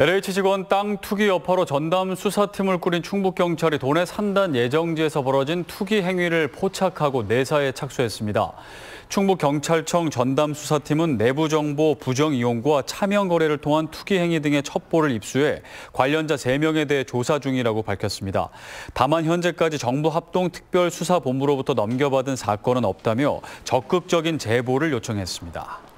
LH 직원 땅 투기 여파로 전담 수사팀을 꾸린 충북경찰이 돈의 산단 예정지에서 벌어진 투기 행위를 포착하고 내사에 착수했습니다. 충북경찰청 전담 수사팀은 내부 정보 부정 이용과 차명 거래를 통한 투기 행위 등의 첩보를 입수해 관련자 3명에 대해 조사 중이라고 밝혔습니다. 다만 현재까지 정부 합동 특별수사본부로부터 넘겨받은 사건은 없다며 적극적인 제보를 요청했습니다.